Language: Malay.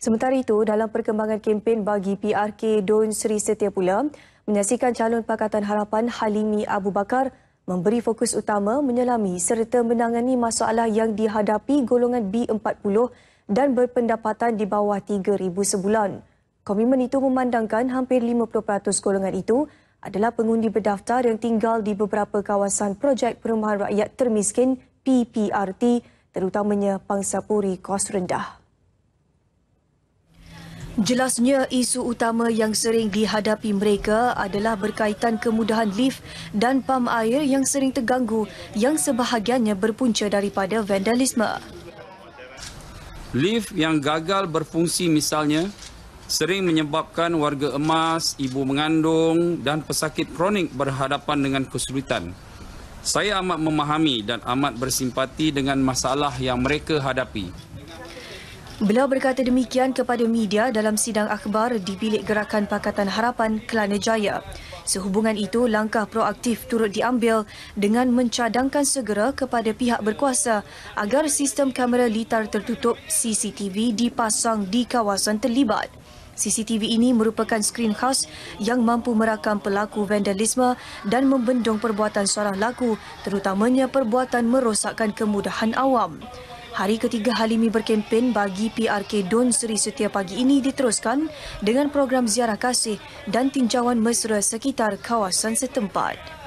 Sementara itu, dalam perkembangan kempen bagi PRK Don Sri Setia pula, menyaksikan calon Pakatan Harapan Halimi Abu Bakar memberi fokus utama menyelami serta menangani masalah yang dihadapi golongan B40 dan berpendapatan di bawah 3,000 sebulan. Komitmen itu memandangkan hampir 50% golongan itu adalah pengundi berdaftar yang tinggal di beberapa kawasan projek perumahan rakyat termiskin PPRT terutamanya pangsapuri kos rendah. Jelasnya isu utama yang sering dihadapi mereka adalah berkaitan kemudahan lift dan pam air yang sering terganggu yang sebahagiannya berpunca daripada vandalisme. Lift yang gagal berfungsi misalnya sering menyebabkan warga emas, ibu mengandung dan pesakit kronik berhadapan dengan kesulitan. Saya amat memahami dan amat bersimpati dengan masalah yang mereka hadapi. Beliau berkata demikian kepada media dalam sidang akhbar di bilik gerakan Pakatan Harapan Kelana Jaya. Sehubungan itu, langkah proaktif turut diambil dengan mencadangkan segera kepada pihak berkuasa agar sistem kamera litar tertutup CCTV dipasang di kawasan terlibat. CCTV ini merupakan skrin khas yang mampu merakam pelaku vandalisme dan membendung perbuatan seorang laku, terutamanya perbuatan merosakkan kemudahan awam. Hari ketiga Halimi berkempen bagi PRK Don Seri setiap pagi ini diteruskan dengan program ziarah kasih dan tinjauan mesra sekitar kawasan setempat.